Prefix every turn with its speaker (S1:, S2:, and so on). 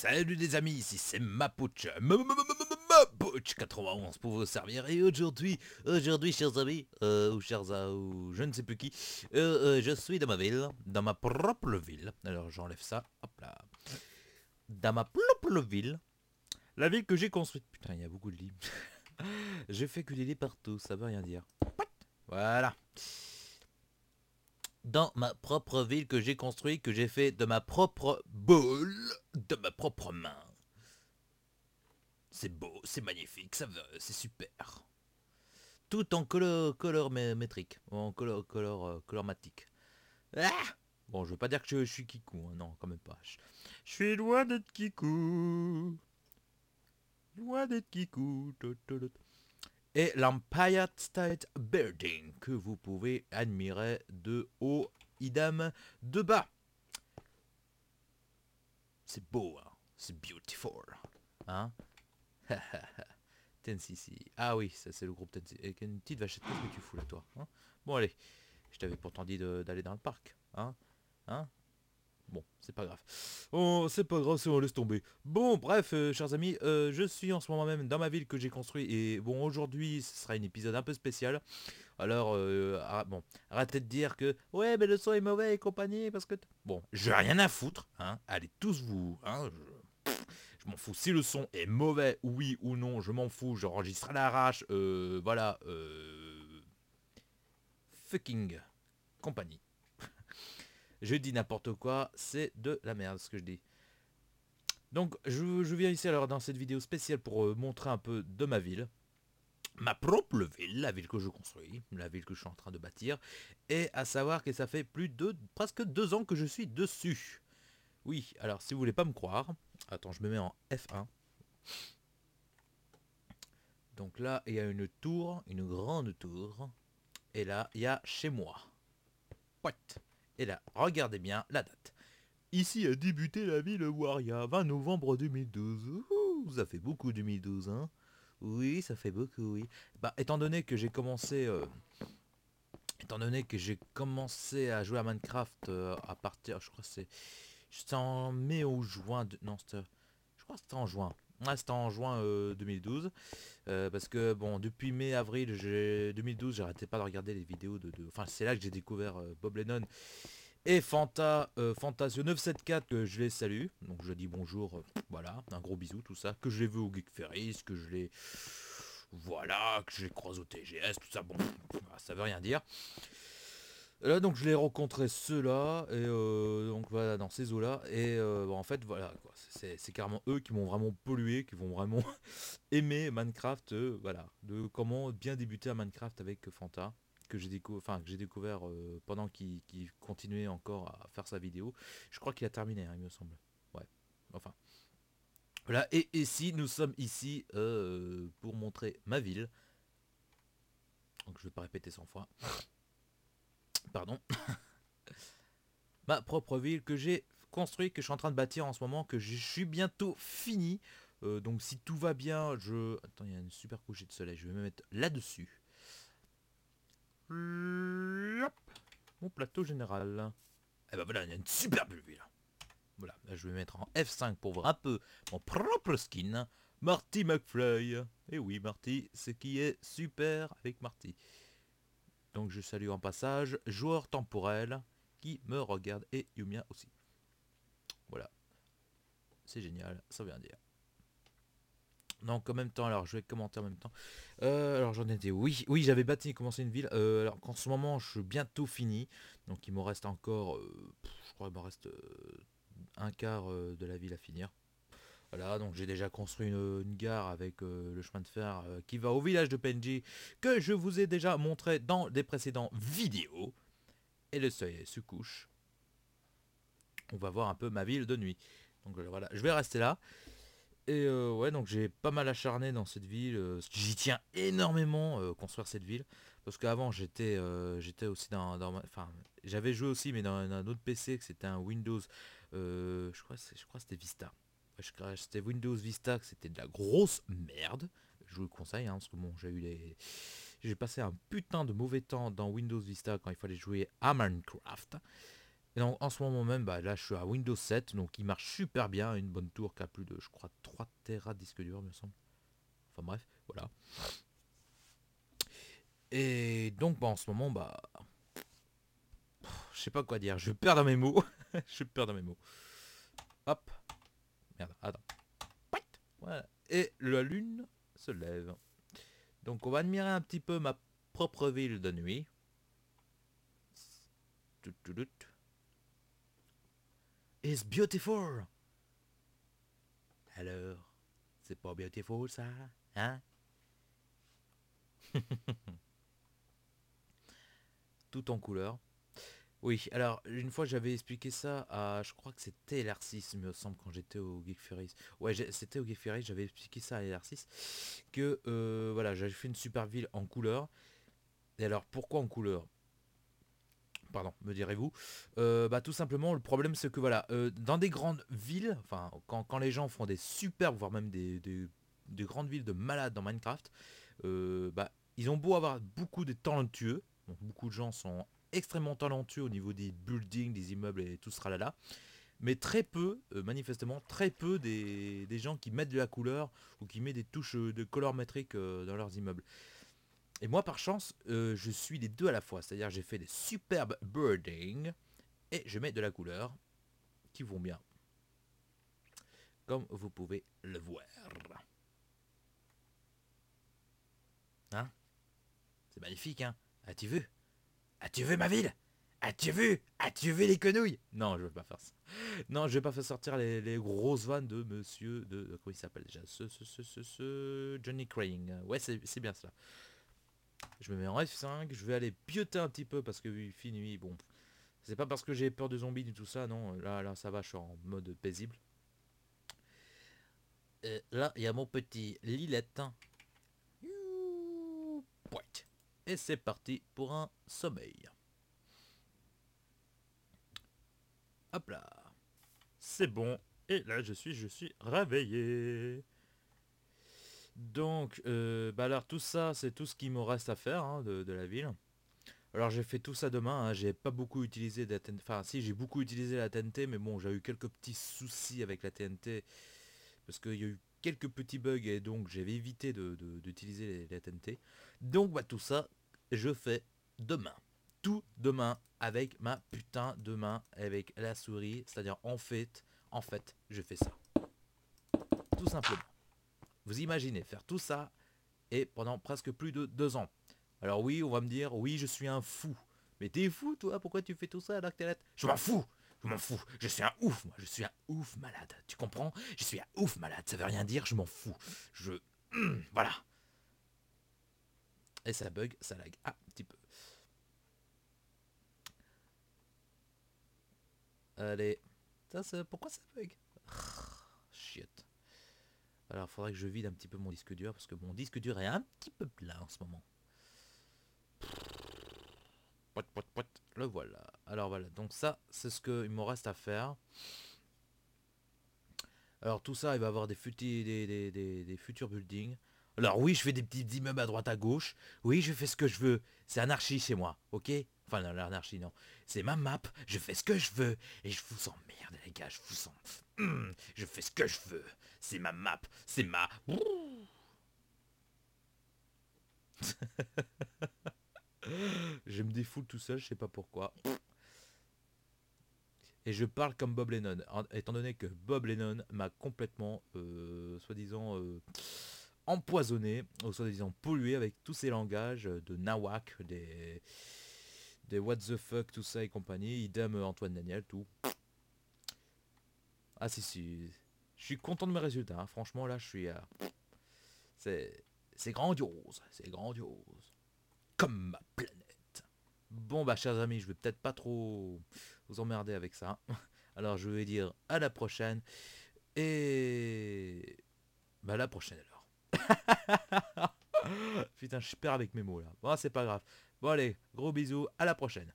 S1: Salut les amis, ici c'est Mapuche, Mapouche 91 pour vous servir. Et aujourd'hui, aujourd'hui chers amis, euh, ou chers euh, ou je ne sais plus qui, euh, je suis dans ma ville, dans ma propre ville. Alors j'enlève ça, hop là. Dans ma propre ville, la ville que j'ai construite. Putain, il y a beaucoup de lits. j'ai fait que des lits partout, ça veut rien dire. Voilà dans ma propre ville que j'ai construite, que j'ai fait de ma propre de ma propre main. C'est beau, c'est magnifique, ça c'est super. Tout en color, color métrique, en color, color, euh, colormatique. Ah bon, je veux pas dire que je, suis Kikou, hein, non, quand même pas. Je, suis loin d'être Kikou. Loin d'être Kikou. Et l'Empire State Building que vous pouvez admirer de haut, idem de bas. C'est beau, hein C'est beautiful. Hein Tennessee. Ah oui, ça c'est le groupe Tennessee. Et une petite vachette, ce que tu fous là toi hein. Bon allez, je t'avais pourtant dit d'aller dans le parc. Hein Hein Bon, c'est pas grave. Oh, c'est pas grave si on laisse tomber. Bon, bref, euh, chers amis, euh, je suis en ce moment même dans ma ville que j'ai construit Et bon, aujourd'hui, ce sera un épisode un peu spécial. Alors, euh, ah, bon, arrêtez de dire que, ouais, mais le son est mauvais et compagnie, parce que... Bon, j'ai rien à foutre, hein. Allez, tous vous, hein. Je... m'en fous. Si le son est mauvais, oui ou non, je m'en fous. J'enregistre à l'arrache. voilà. fucking compagnie. Je dis n'importe quoi, c'est de la merde ce que je dis. Donc je, viens ici alors dans cette vidéo spéciale pour euh, montrer un peu de ma ville. Ma propre ville, la ville que je construis, la ville que je suis en train de bâtir. Et à savoir que ça fait plus de presque deux ans que je suis dessus. Oui, alors si vous voulez pas me croire, attends je me mets en F1. Donc là, il y a une tour, une grande tour. Et là, il y a chez moi. What et là, regardez bien la date. Ici a débuté la ville Waria, 20 novembre 2012. ça fait beaucoup 2012, hein Oui, ça fait beaucoup, oui. Bah, étant donné que j'ai commencé... Euh, étant donné que j'ai commencé à jouer à Minecraft euh, à partir, je crois que c'est... C'était en mai ou juin, de, non, je crois c'était en juin c'était en juin 2012. Euh, euh, parce que bon, depuis mai-avril 2012, j'arrêtais pas de regarder les vidéos de. Enfin, c'est là que j'ai découvert euh, Bob Lennon et Fanta, Fantasio 974 que je les salue. Donc je dis bonjour, voilà, un gros bisou, tout ça. Que je les vu au Geek Ferris, que je les. Voilà, que je les croise au TGS, tout ça. Bon, ça veut rien dire. Là, donc, je l'ai rencontré ceux-là, et euh, donc voilà, dans ces eaux-là. Et euh, en fait, voilà, c'est, c'est carrément eux qui m'ont vraiment pollué, qui vont vraiment aimer Minecraft, euh, voilà, de comment bien débuter à Minecraft avec Fanta, que j'ai, que j'ai découvert pendant qu'il, continuait encore à faire sa vidéo. Je crois qu'il a terminé, hein, il me semble. Ouais, enfin. Voilà, et, et si nous sommes ici pour montrer ma ville. Donc, je ne vais pas répéter 100 fois pardon, ma propre ville que j'ai construit, que je suis en train de bâtir en ce moment, que je suis bientôt fini. Euh, donc si tout va bien, je... Attends, il y a une super couchée de soleil, je vais me mettre là-dessus. Mon plateau général. Et eh ben voilà, il y a une super belle ville Voilà, je vais mettre en F5 pour voir un peu mon propre skin. Marty McFly. Et eh oui, Marty, ce qui est super avec Marty. Donc je salue en passage Joueur Temporel qui me regarde et Yumia aussi. Voilà. C'est génial, ça veut rien dire. Donc en même temps, alors je vais commenter en même temps. Euh, alors j'en étais, oui, oui j'avais bâti et commencé une ville. Euh, alors qu'en ce moment je suis bientôt fini. Donc il me reste encore, euh, je crois qu'il me reste un quart de la ville à finir. Voilà, donc j'ai déjà construit une, gare avec euh, le chemin de fer euh, qui va au village de Penji, que je vous ai déjà montré dans des précédents vidéos. Et le soleil se couche. On va voir un peu ma ville de nuit. Donc euh, voilà, je vais rester là. Et ouais, donc j'ai pas mal acharné dans cette ville. J'y tiens énormément, construire cette ville. Parce qu'avant, j'étais j'étais aussi dans... Enfin, j'avais joué aussi, mais dans, un autre PC, que c'était un Windows... je crois, je crois que c'était Vista. C'était Windows Vista, c'était de la grosse merde. Je vous le conseille, hein, parce que j'ai eu les... J'ai passé un putain de mauvais temps dans Windows Vista quand il fallait jouer à Minecraft. Et donc, en ce moment même, bah, là je suis à Windows 7, donc il marche super bien, une bonne tour qui a plus de, je crois, 3 Tera de disque dur, me semble. Enfin bref, voilà. Et donc, bah, en ce moment, bah... Je sais pas quoi dire, je perds dans mes mots. je perds dans mes mots. Hop. Merde, attends. Et la lune se lève. Donc on va admirer un petit peu ma propre ville de nuit. It's beautiful. Alors, c'est pas beautiful ça, hein Tout en couleur. Oui, alors une fois j'avais expliqué ça à, je crois que c'était LR6, il me semble, quand j'étais au Geek Ouais, c'était au Geek j'avais expliqué ça à lr que euh, voilà, j'avais fait une super ville en couleur. Et alors pourquoi en couleur Pardon, me direz-vous. Euh, bah tout simplement, le problème c'est que voilà, euh, dans des grandes villes, enfin quand, les gens font des superbes, voire même des, grandes villes de malades dans Minecraft, bah ils ont beau avoir beaucoup de talentueux, donc beaucoup de gens sont extrêmement talentueux au niveau des buildings, des immeubles et tout là là Mais très peu, euh, manifestement, très peu des, gens qui mettent de la couleur ou qui mettent des touches euh, de color métrique euh, dans leurs immeubles. Et moi, par chance, je suis les deux à la fois. C'est-à-dire, j'ai fait des superbes buildings et je mets de la couleur qui vont bien. Comme vous pouvez le voir. Hein C'est magnifique, hein As-tu vu As-tu vu ma ville As-tu vu As-tu vu les quenouilles Non, je veux pas faire ça. Non, je vais pas faire sortir les, grosses vannes de monsieur. De, comment il s'appelle déjà ce, ce, ce, ce, Johnny Crane. Ouais, c'est bien cela. Je me mets en F5, je vais aller pioter un petit peu parce que Fini, nuit, bon. C'est pas parce que j'ai peur de zombies ni tout ça, non. Là, là, ça va, je suis en mode paisible. Euh, là, il y a mon petit You et c'est parti pour un sommeil. Hop là. C'est bon. Et là, je suis, je suis réveillé. Donc, euh, bah alors tout ça, c'est tout ce qu'il me reste à faire hein, de, la ville. Alors j'ai fait tout ça demain, hein. j'ai pas beaucoup utilisé enfin si j'ai beaucoup utilisé la TNT, mais bon j'ai eu quelques petits soucis avec la TNT, parce qu'il y a eu quelques petits bugs et donc j'avais évité d'utiliser la TNT. Donc bah tout ça, je fais demain. Tout demain avec ma putain demain avec la souris. C'est-à-dire en fait, en fait, je fais ça. Tout simplement. Vous imaginez faire tout ça et pendant presque plus de deux ans. Alors oui, on va me dire, oui, je suis un fou. Mais t'es fou, toi, pourquoi tu fais tout ça alors Je m'en fous je m'en fous, je suis un ouf, moi, je suis un ouf malade, tu comprends Je suis un ouf malade, ça veut rien dire, je m'en fous. Je... Hmm, voilà. Et ça bug, ça lag un petit peu. Allez. Ça, pourquoi ça bug Shit. Alors, faudrait que je vide un petit peu mon disque dur parce que mon disque dur est un petit peu plein en ce moment. Pot, pot, pot. Le voilà. Alors voilà. Donc ça, c'est ce qu'il me reste à faire. Alors tout ça, il va avoir des, des, des, des futurs buildings. Alors oui, je fais des petits immeubles à droite à gauche. Oui, je fais ce que je veux. C'est anarchie chez moi, ok Enfin, non, l'anarchie, non. C'est ma map, je fais ce que je veux. Et je vous emmerde, les gars, je vous en... je fais ce que je veux. C'est ma map, c'est ma... je me défoule tout seul, je sais pas pourquoi. Et je parle comme Bob Lennon, étant donné que Bob Lennon m'a complètement, euh, soi-disant, euh, empoisonné, ou soi-disant pollué avec tous ces langages de nawak, des, des what the fuck, tout ça et compagnie. Idem Antoine Daniel, tout. Ah si si, je suis content de mes résultats. Hein. Franchement là, je suis... à, euh, c'est c'est grandiose, c'est grandiose. Comme ma planète. Bon bah chers amis, je vais peut-être pas trop vous emmerder avec ça. Hein. Alors je vais dire à la prochaine. Et... Bah la prochaine alors. Putain, je perds avec mes mots là. Bon, c'est pas grave. Bon, allez, gros bisous, à la prochaine.